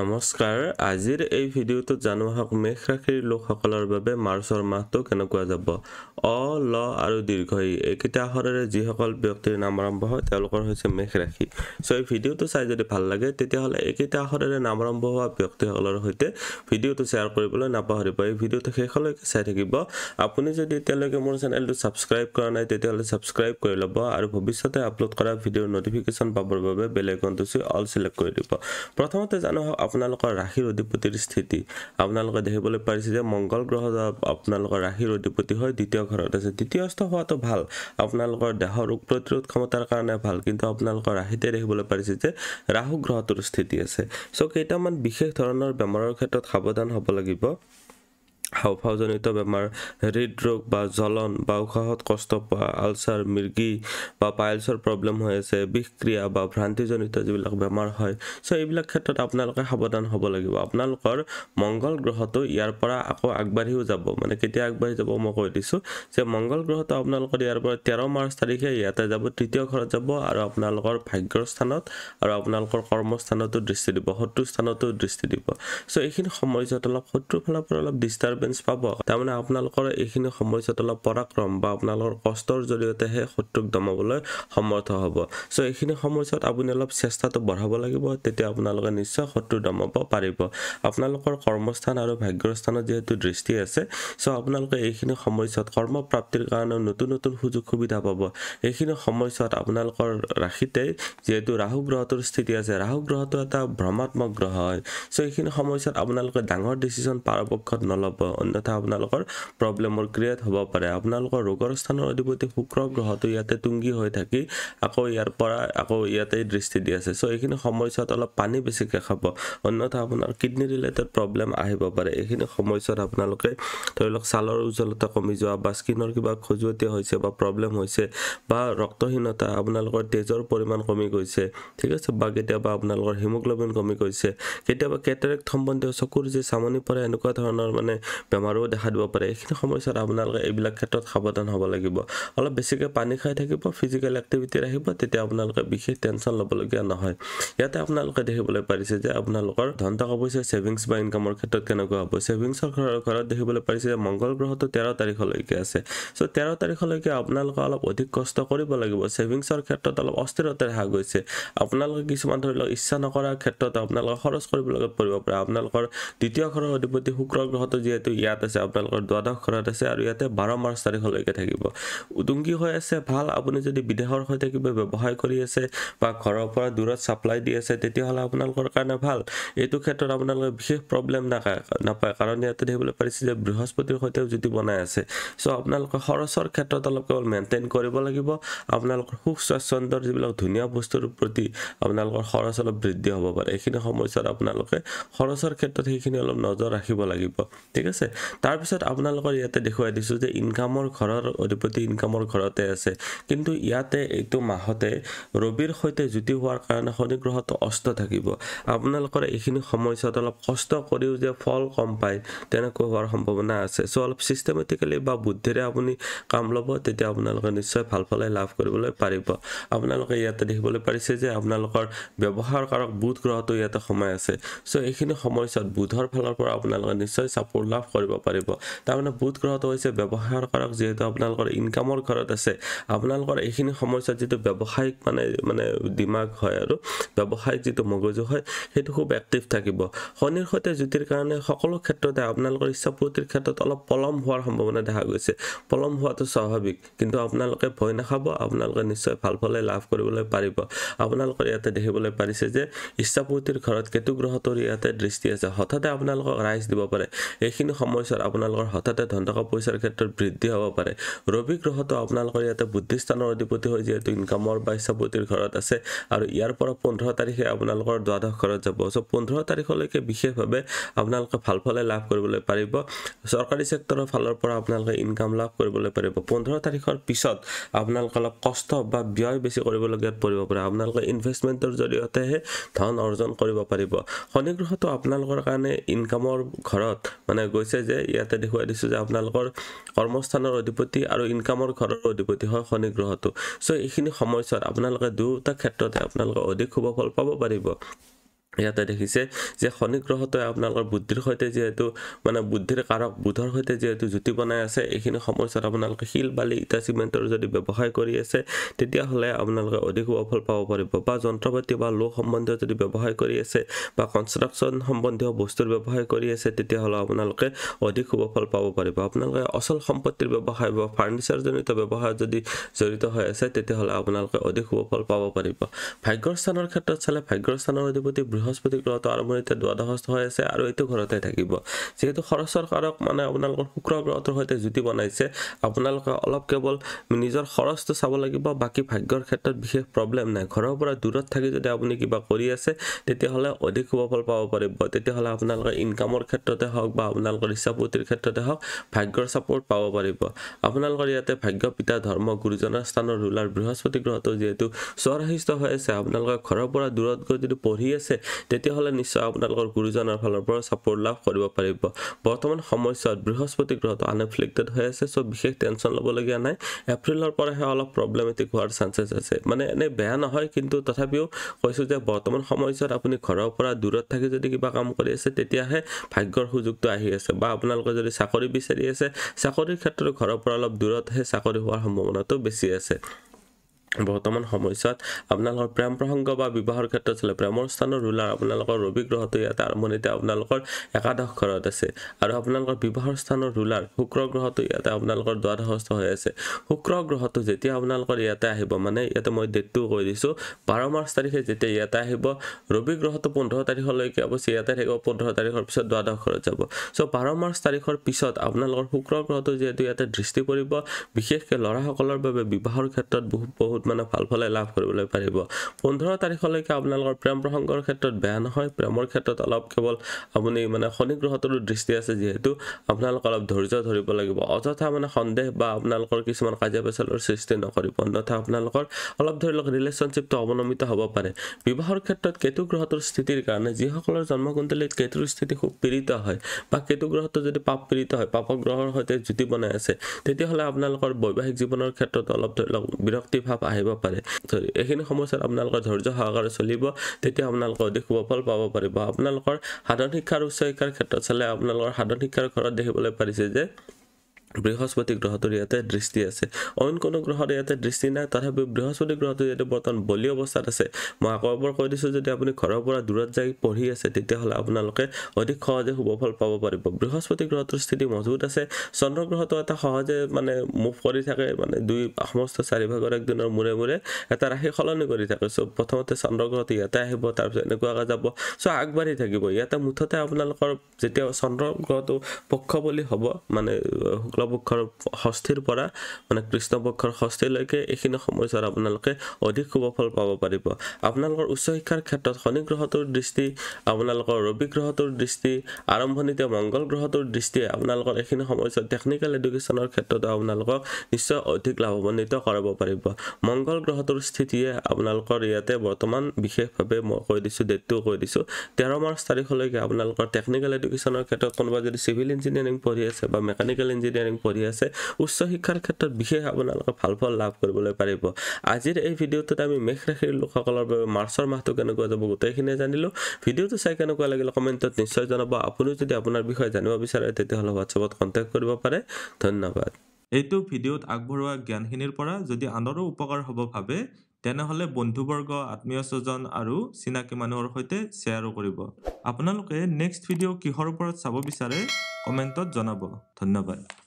নমস্কাৰ আজিৰ এই ভিডিঅ'টোত জানো আহক মেঘ ৰাশিৰ লোকসকলৰ বাবে মাৰ্চৰ মাহটো কেনেকুৱা যাব অ ল আৰু দীৰ্ঘয়ী এইকেইটা আখৰেৰে যিসকল ব্যক্তিৰ নাম আৰম্ভ হয় তেওঁলোকৰ হৈছে মেঘ ৰাশি চ' এই ভিডিঅ'টো চাই যদি ভাল লাগে তেতিয়াহ'লে এইকেইটা আখৰেৰে নাম আৰম্ভ হোৱা ব্যক্তিসকলৰ সৈতে ভিডিঅ'টো শ্বেয়াৰ কৰিবলৈ নাপাহৰিব এই ভিডিঅ'টো শেষলৈকে চাই থাকিব আপুনি যদি এতিয়ালৈকে মোৰ চেনেলটো ছাবস্ক্ৰাইব কৰা নাই তেতিয়াহ'লে ছাবস্ক্ৰাইব কৰি ল'ব আৰু ভৱিষ্যতে আপলোড কৰা ভিডিঅ'ৰ নটিফিকেশ্যন পাবৰ বাবে বেলেগ অল ছিলেক্ট কৰি দিব প্ৰথমতে জানো আহক আপোনালোকৰ ৰাশিৰ অধিপতিৰ স্থিতি আপোনালোকে দেখিবলৈ পাৰিছে যে মংগল গ্ৰহ আপোনালোকৰ ৰাশিৰ অধিপতি হয় দ্বিতীয় ঘৰত আছে দ্বিতীয়স্থ হোৱাটো ভাল আপোনালোকৰ দেহৰ ৰোগ প্ৰতিৰোধ ক্ষমতাৰ কাৰণে ভাল কিন্তু আপোনালোকৰ ৰাশিতে দেখিবলৈ পাৰিছে যে ৰাহু গ্ৰহটোৰ স্থিতি আছে চ' কেইটামান বিশেষ ধৰণৰ বেমাৰৰ ক্ষেত্ৰত সাৱধান হ'ব লাগিব হাওফাওজনিত বেমাৰ হৃদৰোগ বা জ্বলন বা উশাহত কষ্ট পোৱা আলচাৰ মিৰ্গী বা পাইলছৰ প্ৰব্লেম হৈ আছে বিষক্ৰিয়া বা ভ্ৰান্তিজনিত যিবিলাক বেমাৰ হয় চ' এইবিলাক ক্ষেত্ৰত আপোনালোকে সাৱধান হ'ব লাগিব আপোনালোকৰ মংগল গ্ৰহটো ইয়াৰ পৰা আকৌ আগবাঢ়িও যাব মানে কেতিয়া আগবাঢ়ি যাব মই কৈ দিছোঁ যে মংগল গ্ৰহটো আপোনালোকৰ ইয়াৰ পৰা তেৰ মাৰ্চ তাৰিখে ইয়াতে যাব তৃতীয় ঘৰত যাব আৰু আপোনালোকৰ ভাগ্যৰ স্থানত আৰু আপোনালোকৰ কৰ্মস্থানতো দৃষ্টি দিব শত্ৰু স্থানতো দৃষ্টি দিব চ' এইখিনি সময়ছোৱাত অলপ শত্ৰুৰ ফালৰ পৰা অলপ ডিষ্টাৰ্ব ডিষ্টাৰ্বেঞ্চ পাব তাৰমানে আপোনালোকৰ এইখিনি সমস্যাত অলপ পৰাক্ৰম বা আপোনালোকৰ কষ্টৰ জৰিয়তে সেই শত্ৰুক দমাবলৈ সমৰ্থ হ'ব চ' এইখিনি সমস্যাত আপুনি অলপ চেষ্টাটো বঢ়াব লাগিব তেতিয়া আপোনালোকে নিশ্চয় শত্ৰু দমাব পাৰিব আপোনালোকৰ কৰ্মস্থান আৰু ভাগ্যস্থানত যিহেতু দৃষ্টি আছে চ' আপোনালোকে এইখিনি সমস্যাত কৰ্মপ্ৰাপ্তিৰ কাৰণে নতুন নতুন সুযোগ সুবিধা পাব এইখিনি সমস্যাত আপোনালোকৰ ৰাশিতেই যিহেতু ৰাহু গ্ৰহটোৰ স্থিতি আছে ৰাহু গ্ৰহটো এটা ভ্ৰমাত্মক গ্ৰহ হয় চ' এইখিনি সমস্যাত আপোনালোকে ডাঙৰ ডিচিশ্যন পাৰপক্ষত নল'ব অন্যথা আপোনালোকৰ প্ৰব্লেমৰ ক্ৰিয়েট হ'ব পাৰে আপোনালোকৰ ৰোগৰ স্থানৰ অধিপতি শুক্ৰ গ্ৰহটো ইয়াতে তুংগি হৈ থাকি আকৌ ইয়াৰ পৰা আকৌ ইয়াতেই দৃষ্টি দি আছে চ' এইখিনি সময়ছোৱাত অলপ পানী বেছিকৈ খাব অন্যথা আপোনাৰ কিডনী ৰিলেটেড প্ৰব্লেম আহিব পাৰে এইখিনি সময়ছোৱাত আপোনালোকে ধৰি লওক ছালৰ উজ্জ্বলতা কমি যোৱা বা স্কিনৰ কিবা খজুৱতি হৈছে বা প্ৰব্লেম হৈছে বা ৰক্তহীনতা আপোনালোকৰ তেজৰ পৰিমাণ কমি গৈছে ঠিক আছে বা কেতিয়াবা আপোনালোকৰ হিমগ্ল'বিন কমি গৈছে কেতিয়াবা কেটাৰেক্ট সম্বন্ধীয় চকুৰ যে চামনি পৰে এনেকুৱা ধৰণৰ মানে বেমাৰো দেখা দিব পাৰে এইখিনি সমস্যাত আপোনালোকে এইবিলাক ক্ষেত্ৰত সাৱধান হ'ব লাগিব অলপ বেছিকৈ পানী খাই থাকিব ফিজিকেল এক্টিভিটি ৰাখিব তেতিয়া আপোনালোকে বিশেষ টেনশ্যন ল'বলগীয়া নহয় ইয়াতে আপোনালোকে দেখিবলৈ পাৰিছে যে আপোনালোকৰ ধন টকা পইচা ছেভিংছ বা ইনকামৰ ক্ষেত্ৰত কেনেকুৱা হ'ব ছেভিংছৰ ঘৰৰ ঘৰত দেখিবলৈ পাৰিছে যে মংগল গ্ৰহটো তেৰ তাৰিখলৈকে আছে চ' তেৰ তাৰিখলৈকে আপোনালোকে অলপ অধিক কষ্ট কৰিব লাগিব ছেভিংছৰ ক্ষেত্ৰত অলপ অস্থিৰতা দেখা গৈছে আপোনালোকে কিছুমান ধৰি লওক ইচ্ছা নকৰাৰ ক্ষেত্ৰত আপোনালোকে খৰচ কৰিবলগীয়া পৰিব পাৰে আপোনালোকৰ দ্বিতীয় ঘৰৰ অধিপতি শুক্ৰ গ্ৰহটো যিহেতু যিহেতু ইয়াত আছে আপোনালোকৰ দ্বাদশ ঘৰত আছে আৰু ইয়াতে বাৰ মাৰ্চ তাৰিখলৈকে থাকিব উদুংগি হৈ আছে ভাল আপুনি যদি বিদেশৰ সৈতে কিবা ব্যৱসায় কৰি আছে বা ঘৰৰ পৰা দূৰত চাপ্লাই দি আছে তেতিয়াহ'লে আপোনালোকৰ কাৰণে ভাল এইটো ক্ষেত্ৰত আপোনালোকে বিশেষ প্ৰব্লেম নাপায় কাৰণ ইয়াতে দেখিবলৈ পাৰিছে যে বৃহস্পতিৰ সৈতেও যদি বনাই আছে চ' আপোনালোকে খৰচৰ ক্ষেত্ৰত অলপ কেৱল মেইনটেইন কৰিব লাগিব আপোনালোকৰ সুখ স্বাচ্ছন্দ্যৰ যিবিলাক ধুনীয়া বস্তুৰ প্ৰতি আপোনালোকৰ খৰচ অলপ বৃদ্ধি হ'ব পাৰে এইখিনি সময়ছোৱাত আপোনালোকে খৰচৰ ক্ষেত্ৰত সেইখিনি অলপ নজৰ ৰাখিব লাগিব ঠিক আছে আছে তাৰপিছত আপোনালোকৰ ইয়াতে দেখুৱাই দিছোঁ যে ইনকামৰ ঘৰৰ অধিপতি ইনকামৰ ঘৰতে আছে কিন্তু ইয়াতে এইটো মাহতে ৰবিৰ সৈতে জ্যোতি হোৱাৰ কাৰণে শনি গ্ৰহটো অস্ত থাকিব আপোনালোকৰ এইখিনি সময়ছোৱাত অলপ কষ্ট কৰিও যে ফল কম পায় তেনেকুৱা হোৱাৰ সম্ভাৱনা আছে চ' অলপ ছিষ্টেমেটিকেলি বা বুদ্ধিৰে আপুনি কাম ল'ব তেতিয়া আপোনালোকে নিশ্চয় ভাল ফলে লাভ কৰিবলৈ পাৰিব আপোনালোকে ইয়াতে দেখিবলৈ পাৰিছে যে আপোনালোকৰ ব্যৱহাৰ বুধ গ্ৰহটো ইয়াতে সোমাই আছে চ' এইখিনি সময়ছোৱাত বুধৰ ফালৰ পৰা আপোনালোকে নিশ্চয় চাপৰ্ট লাভ লাভ কৰিব পাৰিব তাৰমানে বুধ গ্ৰহটো হৈছে ব্যৱসায়ৰ কাৰক যিহেতু আপোনালোকৰ ইনকামৰ ঘৰত আছে আপোনালোকৰ এইখিনি সমস্যাত যিটো ব্যৱসায়িক মানে মানে ডিমাগ হয় আৰু ব্যৱসায়িক যিটো মগজু হয় সেইটো খুব এক্টিভ থাকিব শনিৰ সৈতে জ্যোতিৰ কাৰণে সকলো ক্ষেত্ৰতে আপোনালোকৰ ইচ্ছা পূৰ্তিৰ ক্ষেত্ৰত অলপ পলম হোৱাৰ সম্ভাৱনা দেখা গৈছে পলম হোৱাটো স্বাভাৱিক কিন্তু আপোনালোকে ভয় নাখাব আপোনালোকে নিশ্চয় ভাল ফলে লাভ কৰিবলৈ পাৰিব আপোনালোকৰ ইয়াতে দেখিবলৈ পাৰিছে যে ইচ্ছা পূৰ্তিৰ ঘৰত কেতু গ্ৰহটোৰ ইয়াতে দৃষ্টি আছে হঠাতে আপোনালোকক ৰাইজ দিব পাৰে এইখিনি সময়ছোৱাত আপোনালোকৰ হঠাতে ধন টকা পইচাৰ ক্ষেত্ৰত বৃদ্ধি হ'ব পাৰে ৰবি গ্ৰহটো আপোনালোকৰ ইয়াতে বুদ্ধিস্থানৰ অধিপতি হয় যিহেতু ইনকামৰ বা ইচ্ছাপতিৰ ঘৰত আছে আৰু ইয়াৰ পৰা পোন্ধৰ তাৰিখে আপোনালোকৰ দ্বাদশ ঘৰত যাব চ' পোন্ধৰ তাৰিখলৈকে বিশেষভাৱে আপোনালোকে ভাল ফলে লাভ কৰিবলৈ পাৰিব চৰকাৰী ছেক্টৰৰ ফালৰ পৰা আপোনালোকে ইনকাম লাভ কৰিবলৈ পাৰিব পোন্ধৰ তাৰিখৰ পিছত আপোনালোকে অলপ কষ্ট বা ব্যয় বেছি কৰিবলগীয়াত পৰিব পাৰে আপোনালোকে ইনভেষ্টমেণ্টৰ জৰিয়তেহে ধন অৰ্জন কৰিব পাৰিব শনি গ্ৰহটো আপোনালোকৰ কাৰণে ইনকামৰ ঘৰত মানে গৈ কৈছে যে ইয়াতে দেখুৱাই দিছোঁ যে আপোনালোকৰ কৰ্মস্থানৰ অধিপতি আৰু ইনকামৰ ঘৰৰ অধিপতি হয় শনি গ্ৰহটো চ' এইখিনি সময়ছোৱাত আপোনালোকে দুয়োটা ক্ষেত্ৰতে আপোনালোকে অধিক শুভফল পাব পাৰিব ইয়াতে দেখিছে যে শনি গ্ৰহটোৱে আপোনালোকৰ বুদ্ধিৰ সৈতে যিহেতু মানে বুদ্ধিৰ কাৰক বুধৰ সৈতে যিহেতু জ্যোতি বনাই আছে এইখিনি সময়ছোৱাত আপোনালোকে শিল বালি ইটা চিমেণ্টৰ যদি ব্যৱসায় কৰি আছে তেতিয়াহ'লে আপোনালোকে অধিক সফল পাব পাৰিব বা যন্ত্ৰ পাতি বা লোক সম্বন্ধীয় যদি ব্যৱসায় কৰি আছে বা কনষ্ট্ৰাকশ্যন সম্বন্ধীয় বস্তুৰ ব্যৱসায় কৰি আছে তেতিয়াহ'লে আপোনালোকে অধিক সুফল পাব পাৰিব আপোনালোকে অচল সম্পত্তিৰ ব্যৱসায় বা ফাৰ্ণিচাৰজনিত ব্যৱসায়ত যদি জড়িত হৈ আছে তেতিয়াহ'লে আপোনালোকে অধিক সুফল পাব পাৰিব ভাগ্যৰ স্থানৰ ক্ষেত্ৰত চালে ভাগ্যৰ স্থানৰ অধিপতি বৃহৎ বৃহস্পতি গ্ৰহটো আৰম্ভণি এতিয়া হৈ আছে আৰু এইটো ঘৰতে থাকিব যিহেতু শৰত চৰকাৰক মানে আপোনালোকৰ শুক্ৰ গ্ৰহটোৰ সৈতে জুতি বনাইছে আপোনালোকে অলপ কেৱল নিজৰ খৰচটো চাব লাগিব বাকী ভাগ্যৰ ক্ষেত্ৰত বিশেষ প্ৰব্লেম নাই ঘৰৰ পৰা দূৰত থাকি যদি আপুনি কিবা কৰি আছে তেতিয়াহ'লে অধিক সুফল পাব পাৰিব তেতিয়াহ'লে আপোনালোকে ইনকামৰ ক্ষেত্ৰতে হওক বা আপোনালোকৰ হিচাপ পুতিৰ ক্ষেত্ৰতে হওক ভাগ্যৰ চাপৰ্ট পাব পাৰিব আপোনালোকৰ ইয়াতে ভাগ্য পিতা ধৰ্ম গুৰুজনাৰ স্থানৰ ৰুলাৰ বৃহস্পতি গ্ৰহটো যিহেতু স্বৰাশিষ্ট হৈ আছে আপোনালোকে ঘৰৰ পৰা দূৰত গৈ যদি পঢ়ি আছে তেতিয়াহ'লে নিশ্চয় আপোনালোকৰ গুৰুজনৰ ফালৰ পৰা ছাপৰ্ট লাভ কৰিব পাৰিব বৰ্তমান সময়ছোৱাত বৃহস্পতি গ্ৰহটো আনএফ্লিক্টেড হৈ আছে চ' বিশেষ টেনশ্যন ল'বলগীয়া নাই এপ্ৰিলৰ পৰাহে অলপ প্ৰব্লেমেটিক হোৱাৰ চান্সেছ আছে মানে এনেই বেয়া নহয় কিন্তু তথাপিও কৈছোঁ যে বৰ্তমান সময়ছোৱাত আপুনি ঘৰৰ পৰা দূৰত থাকি যদি কিবা কাম কৰি আছে তেতিয়াহে ভাগ্যৰ সুযোগটো আহি আছে বা আপোনালোকে যদি চাকৰি বিচাৰি আছে চাকৰিৰ ক্ষেত্ৰত ঘৰৰ পৰা অলপ দূৰতহে চাকৰি হোৱাৰ সম্ভাৱনাটো বেছি আছে বৰ্তমান সময়ছোৱাত আপোনালোকৰ প্ৰেম প্ৰসংগ বা বিবাহৰ ক্ষেত্ৰত আছিলে প্ৰেমৰ স্থানৰ ৰুলাৰ আপোনালোকৰ ৰবি গ্ৰহটো ইয়াত আৰম্ভণিতে আপোনালোকৰ একাদশ ঘৰত আছে আৰু আপোনালোকৰ বিবাহৰ স্থানৰ ৰুলাৰ শুক্ৰ গ্ৰহটো ইয়াতে আপোনালোকৰ দ্বাদশস্থ হৈ আছে শুক্ৰ গ্ৰহটো যেতিয়া আপোনালোকৰ ইয়াতে আহিব মানে ইয়াতে মই ডেটটো কৈ দিছোঁ বাৰ মাৰ্চ তাৰিখে যেতিয়া ইয়াতে আহিব ৰবি গ্ৰহটো পোন্ধৰ তাৰিখলৈকে অৱশ্যে ইয়াতে থাকিব পোন্ধৰ তাৰিখৰ পিছত দ্বাদশ ঘৰত যাব চ' বাৰ মাৰ্চ তাৰিখৰ পিছত আপোনালোকৰ শুক্ৰ গ্ৰহটো যিহেতু ইয়াতে দৃষ্টি পৰিব বিশেষকৈ ল'ৰাসকলৰ বাবে বিবাহৰ ক্ষেত্ৰত বহুত বহুত মানে ভাল ফলে লাভ কৰিবলৈ পাৰিব পোন্ধৰ তাৰিখলৈকে আপোনালোকৰ প্ৰেম প্ৰসংগৰ ক্ষেত্ৰত বেয়া নহয় প্ৰেমৰ ক্ষেত্ৰত অলপ কেৱল আপুনি মানে শনি গ্ৰহটোৰ দৃষ্টি আছে যিহেতু আপোনালোকে অলপ ধৈৰ্য ধৰিব লাগিব অযথা মানে সন্দেহ বা আপোনালোকৰ কিছুমান কাজিয়া পেচালৰ সৃষ্টি নকৰিব অন্যথা আপোনালোকৰ অলপ ধৰি লওক ৰিলেশ্যনশ্বিপটো অৱনমিত হ'ব পাৰে বিবাহৰ ক্ষেত্ৰত কেতু গ্ৰহটোৰ স্থিতিৰ কাৰণে যিসকলৰ জন্মকুণ্ডলীত কেতুৰ স্থিতি খুব পীড়িত হয় বা কেতু গ্ৰহটো যদি পাপ পীড়িত হয় পাপ গ্ৰহৰ সৈতে জুতি বনাই আছে তেতিয়াহ'লে আপোনালোকৰ বৈবাহিক জীৱনৰ ক্ষেত্ৰত অলপ ধৰি লওক বিৰক্তিভাৱ আহে আহিব পাৰে ধৰি এইখিনি সমস্যাত আপোনালোকৰ ধৈৰ্য সহকাৰে চলিব তেতিয়া আপোনালোকৰ অধিক সুফল পাব পাৰিব আপোনালোকৰ সাধন শিক্ষা আৰু উচ্চ শিক্ষাৰ ক্ষেত্ৰত চালে আপোনালোকৰ সাধন শিক্ষাৰ ঘৰত দেখিবলৈ পাৰিছে যে বৃহস্পতি গ্ৰহটোৰ ইয়াতে দৃষ্টি আছে অইন কোনো গ্ৰহৰ ইয়াতে দৃষ্টি নাই তথাপি বৃহস্পতি গ্ৰহটো যিহেতু বৰ্তমান বলি অৱস্থাত আছে মই আকৌ এবাৰ কৈ দিছোঁ যদি আপুনি ঘৰৰ পৰা দূৰত যাই পঢ়ি আছে তেতিয়াহ'লে আপোনালোকে অধিক সহজে শুভফল পাব পাৰিব বৃহস্পতি গ্ৰহটোৰ স্থিতি মজবুত আছে চন্দ্ৰ গ্ৰহটো এটা সহজে মানে মুভ কৰি থাকে মানে দুই সমস্ত চাৰিভাগৰ একদিনৰ মূৰে মূৰে এটা ৰাশি সলনি কৰি থাকে চ' প্ৰথমতে চন্দ্ৰ গ্ৰহটো ইয়াতে আহিব তাৰপিছত এনেকুৱাকে যাব চ' আগবাঢ়ি থাকিব ইয়াতে মুঠতে আপোনালোকৰ যেতিয়া চন্দ্ৰ গ্ৰহটো পক্ষ বুলি হ'ব মানে শুক্ল শুক্লপক্ষৰ ষষ্ঠীৰ পৰা মানে কৃষ্ণ পক্ষৰ ষষ্ঠীলৈকে এইখিনি সময়ছোৱাত আপোনালোকে অধিক শুভফল পাব পাৰিব আপোনালোকৰ উচ্চ শিক্ষাৰ ক্ষেত্ৰত শনি গ্ৰহটোৰ দৃষ্টি আপোনালোকৰ ৰবি গ্ৰহটোৰ দৃষ্টি আৰম্ভণিতে মংগল গ্ৰহটোৰ দৃষ্টিয়ে আপোনালোকৰ এইখিনি সময়ছোৱাত টেকনিকেল এডুকেশ্যনৰ ক্ষেত্ৰতো আপোনালোকক নিশ্চয় অধিক লাভান্বিত কৰাব পাৰিব মংগল গ্ৰহটোৰ স্থিতিয়ে আপোনালোকৰ ইয়াতে বৰ্তমান বিশেষভাৱে মই কৈ দিছোঁ ডেটটো কৈ দিছোঁ তেৰ মাৰ্চ তাৰিখলৈকে আপোনালোকৰ টেকনিকেল এডুকেশ্যনৰ ক্ষেত্ৰত কোনোবা যদি চিভিল ইঞ্জিনিয়াৰিং পঢ়ি আছে বা মেকানিকেল ইঞ্জিনিয়াৰিং ইঞ্জিনিয়াৰিং পড়ি আছে উচ্চ শিক্ষাৰ ক্ষেত্ৰত বিশেষ আপনাৰ ভাল ফল লাভ কৰবলে পাৰিব আজিৰ এই ভিডিওতে আমি মেঘ ৰাশিৰ লোকসকলেৰ মাৰ্চৰ মাহটো কেনেকুৱা যাব গোটেইখিনি জানিলো ভিডিওটো চাই কেনেকুৱা লাগিল কমেন্টত নিশ্চয় জনাব আপুনি যদি আপোনাৰ বিষয়ে জানিব বিচাৰে তেতিয়াহ'লে হোৱাটছএপত কণ্টেক্ট কৰিব পাৰে ধন্যবাদ এইটো ভিডিঅ'ত আগবঢ়োৱা জ্ঞানখিনিৰ পৰা যদি আনৰো উপকাৰ হ'ব ভাবে তেনেহ'লে বন্ধুবৰ্গ আত্মীয় স্বজন আৰু চিনাকি মানুহৰ সৈতে শ্বেয়াৰো কৰিব আপোনালোকে নেক্সট ভিডিঅ' কিহৰ ওপৰত চাব বিচাৰে কমেণ্টত জনাব ধন্যবাদ